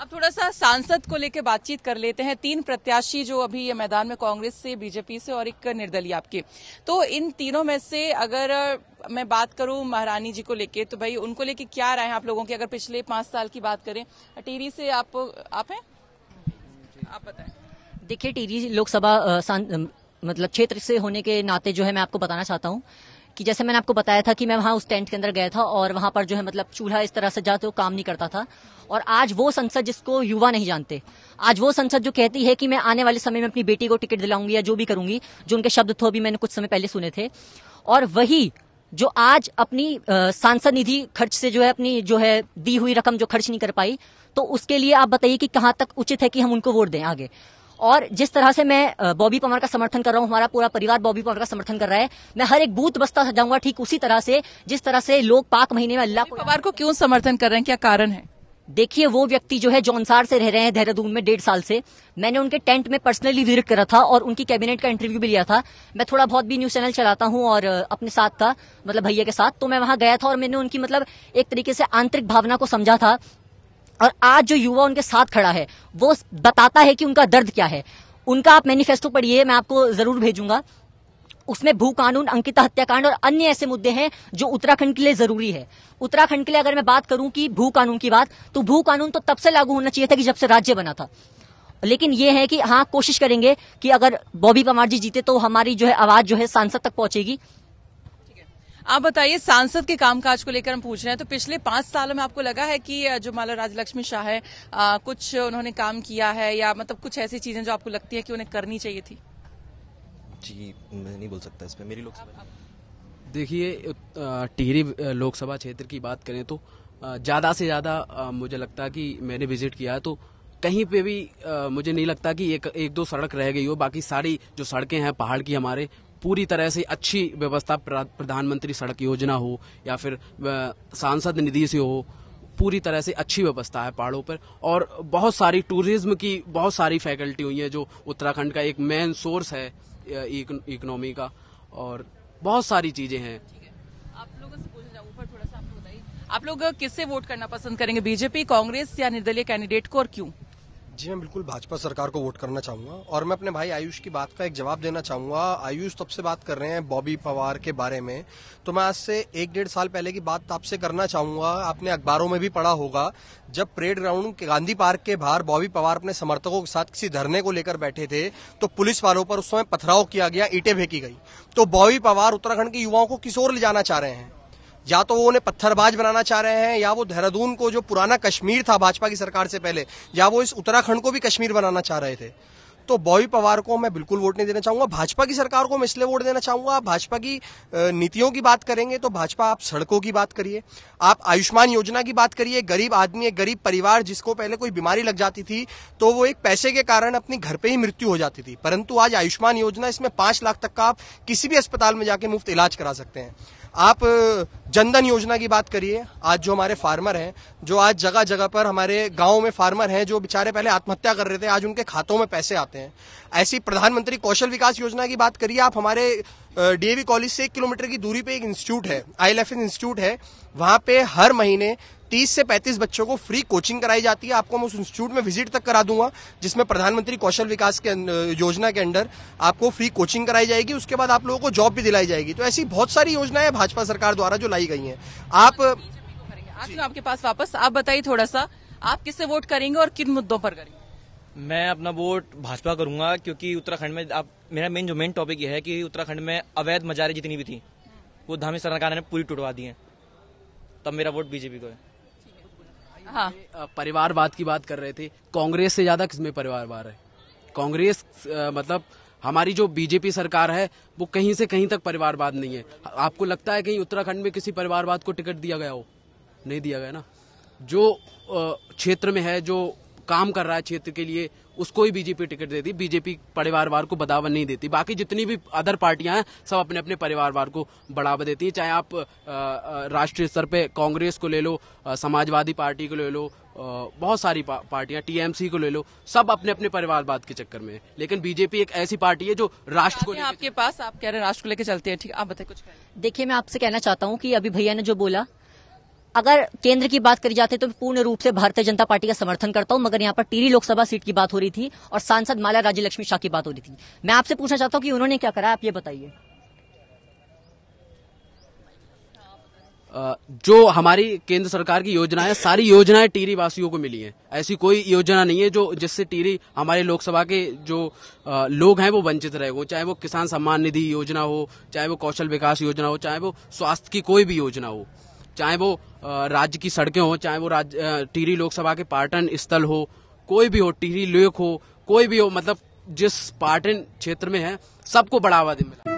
अब थोड़ा सा सांसद को लेकर बातचीत कर लेते हैं तीन प्रत्याशी जो अभी ये मैदान में कांग्रेस से बीजेपी से और एक निर्दलीय आपके तो इन तीनों में से अगर मैं बात करूं महारानी जी को लेके तो भाई उनको लेके क्या राय है आप लोगों की अगर पिछले पांच साल की बात करें टीवी से आप आप हैं आप बताएं देखिए टिहरी लोकसभा मतलब क्षेत्र से होने के नाते जो है मैं आपको बताना चाहता हूँ कि जैसे मैंने आपको बताया था कि मैं वहां उस टेंट के अंदर गया था और वहां पर जो है मतलब चूल्हा इस तरह से जाते वो काम नहीं करता था और आज वो संसद जिसको युवा नहीं जानते आज वो संसद जो कहती है कि मैं आने वाले समय में अपनी बेटी को टिकट दिलाऊंगी या जो भी करूंगी जो उनके शब्द थे अभी मैंने कुछ समय पहले सुने थे और वही जो आज अपनी सांसद निधि खर्च से जो है अपनी जो है दी हुई रकम जो खर्च नहीं कर पाई तो उसके लिए आप बताइए कि कहां तक उचित है कि हम उनको वोट दें आगे और जिस तरह से मैं बॉबी पवार का समर्थन कर रहा हूँ हमारा पूरा परिवार बॉबी पवार का समर्थन कर रहा है मैं हर एक बूथ बस्ता जाऊंगा ठीक उसी तरह से जिस तरह से लोग पाक महीने में अल्लाह पवार को क्यों समर्थन कर रहे हैं क्या कारण है देखिए वो व्यक्ति जो है जौनसार से रह रहे हैं देहरादून में डेढ़ साल से मैंने उनके टेंट में पर्सनली विजिट करा था और उनकी कैबिनेट का इंटरव्यू भी लिया था मैं थोड़ा बहुत भी न्यूज चैनल चलाता हूँ और अपने साथ था मतलब भैया के साथ तो मैं वहां गया था और मैंने उनकी मतलब एक तरीके से आंतरिक भावना को समझा था और आज जो युवा उनके साथ खड़ा है वो बताता है कि उनका दर्द क्या है उनका आप मैनिफेस्टो पढ़िए मैं आपको जरूर भेजूंगा उसमें भू कानून अंकिता हत्याकांड और अन्य ऐसे मुद्दे हैं जो उत्तराखंड के लिए जरूरी है उत्तराखंड के लिए अगर मैं बात करूं कि भू कानून की बात तो भू कानून तो तब से लागू होना चाहिए था कि जब से राज्य बना था लेकिन यह है कि हाँ कोशिश करेंगे कि अगर बॉबी पवार जी जीते तो हमारी जो है आवाज जो है सांसद तक पहुंचेगी आप बताइए सांसद के कामकाज को लेकर हम पूछ रहे हैं तो पिछले पांच सालों में आपको लगा है कि जो माला राजलक्ष्मी शाह है आ, कुछ उन्होंने काम किया है या मतलब कुछ ऐसी चीजें जो आपको लगती है कि उन्हें करनी चाहिए थी जी मैं नहीं बोल सकता इसमें मेरी लोकसभा देखिए टिहरी लोकसभा क्षेत्र की बात करें तो ज़्यादा से ज़्यादा मुझे लगता है कि मैंने विजिट किया है तो कहीं पे भी आ, मुझे नहीं लगता कि एक एक दो सड़क रह गई हो बाकी सारी जो सड़कें हैं पहाड़ की हमारे पूरी तरह से अच्छी व्यवस्था प्रधानमंत्री सड़क योजना हो या फिर सांसद निधि से हो पूरी तरह से अच्छी व्यवस्था है पहाड़ों पर और बहुत सारी टूरिज्म की बहुत सारी फैकल्टी हुई है जो उत्तराखंड का एक मेन सोर्स है इकोनॉमी का और बहुत सारी चीजें हैं आप लोग किससे वोट करना पसंद करेंगे बीजेपी कांग्रेस या निर्दलीय कैंडिडेट को और क्यों जी मैं बिल्कुल भाजपा सरकार को वोट करना चाहूंगा और मैं अपने भाई आयुष की बात का एक जवाब देना चाहूंगा आयुष तब से बात कर रहे हैं बॉबी पवार के बारे में तो मैं आज से एक डेढ़ साल पहले की बात आपसे करना चाहूंगा आपने अखबारों में भी पढ़ा होगा जब परेड ग्राउंड गांधी पार्क के बाहर बॉबी पवार अपने समर्थकों के साथ किसी धरने को लेकर बैठे थे तो पुलिस वालों पर उस समय पथराव किया गया ईटे फेंकी गई तो बॉबी पवार उत्तराखंड के युवाओं को किस ओर ले जाना चाह रहे हैं या तो वो उन्हें पत्थरबाज बनाना चाह रहे हैं या वो देहरादून को जो पुराना कश्मीर था भाजपा की सरकार से पहले या वो इस उत्तराखंड को भी कश्मीर बनाना चाह रहे थे तो बॉबी पवार को मैं बिल्कुल वोट नहीं देना चाहूंगा भाजपा की सरकार को मैं इसलिए वोट देना चाहूंगा आप भाजपा की नीतियों की बात करेंगे तो भाजपा आप सड़कों की बात करिए आप आयुष्मान योजना की बात करिए गरीब आदमी एक गरीब परिवार जिसको पहले कोई बीमारी लग जाती थी तो वो एक पैसे के कारण अपने घर पर ही मृत्यु हो जाती थी परंतु आज आयुष्मान योजना इसमें पांच लाख तक का आप किसी भी अस्पताल में जाके मुफ्त इलाज करा सकते हैं आप जनधन योजना की बात करिए आज जो हमारे फार्मर हैं जो आज जगह जगह पर हमारे गांव में फार्मर हैं जो बेचारे पहले आत्महत्या कर रहे थे आज उनके खातों में पैसे आते हैं ऐसी प्रधानमंत्री कौशल विकास योजना की बात करिए आप हमारे डीएवी कॉलेज से एक किलोमीटर की दूरी पे एक इंस्टीट्यूट है आई इंस्टीट्यूट है वहां पे हर महीने तीस से पैंतीस बच्चों को फ्री कोचिंग कराई जाती है आपको मैं उस इंस्टीट्यूट में विजिट तक करा दूंगा जिसमें प्रधानमंत्री कौशल विकास के अं, योजना के अंडर आपको फ्री कोचिंग कराई जाएगी उसके बाद आप लोगों को जॉब भी दिलाई जाएगी तो ऐसी बहुत सारी योजनाएं भाजपा सरकार द्वारा जो लाई गई है आप आपके पास वापस आप बताइए थोड़ा सा आप किससे वोट करेंगे और किन मुद्दों पर करेंगे मैं अपना वोट भाजपा करूंगा क्योंकि उत्तराखंड में आप मेरा मेन जो मेन टॉपिक यह है कि उत्तराखंड में अवैध मजारे जितनी भी थी वो धामी सरकार ने पूरी टुटवा दी है तब मेरा वोट बीजेपी को है हाँ परिवारवाद की बात कर रहे थे कांग्रेस से ज्यादा किसमें परिवारवाद है कांग्रेस मतलब हमारी जो बीजेपी सरकार है वो कहीं से कहीं तक परिवारवाद नहीं है आपको लगता है कहीं उत्तराखंड में किसी परिवारवाद को टिकट दिया गया हो नहीं दिया गया ना जो क्षेत्र में है जो काम कर रहा है क्षेत्र के लिए उसको ही बीजेपी टिकट देती बीजेपी परिवारवार को बढ़ावा नहीं देती बाकी जितनी भी अदर पार्टियां हैं सब अपने अपने परिवारवार को बढ़ावा देती हैं चाहे आप राष्ट्रीय स्तर पे कांग्रेस को ले लो समाजवादी पार्टी को ले लो बहुत सारी पार्टियां टीएमसी को ले लो सब अपने अपने परिवारवाद के चक्कर में लेकिन बीजेपी एक ऐसी पार्टी है जो राष्ट्र को आपके पास आप कह रहे हैं राष्ट्र को लेकर चलते हैं ठीक आप बताए कुछ देखिए मैं आपसे कहना चाहता हूँ कि अभी भैया ने जो बोला अगर केंद्र की बात करी जाती तो मैं पूर्ण रूप से भारतीय जनता पार्टी का समर्थन करता हूं मगर यहां पर टीरी लोकसभा सीट की बात हो रही थी और सांसद माला राज्य लक्ष्मी शाह की बात हो रही थी मैं आपसे पूछना चाहता हूं कि उन्होंने क्या करा आप ये बताइए जो हमारी केंद्र सरकार की योजना है सारी योजनाएं टीरी वासियों को मिली है ऐसी कोई योजना नहीं है जो जिससे टीरी हमारे लोकसभा के जो लोग हैं वो वंचित रहे हो चाहे वो किसान सम्मान निधि योजना हो चाहे वो कौशल विकास योजना हो चाहे वो स्वास्थ्य की कोई भी योजना हो चाहे वो राज्य की सड़कें हो चाहे वो राज्य टिहरी लोकसभा के पाटन स्थल हो कोई भी हो टिहरी लेक हो कोई भी हो मतलब जिस पाटन क्षेत्र में है सबको बढ़ावा दे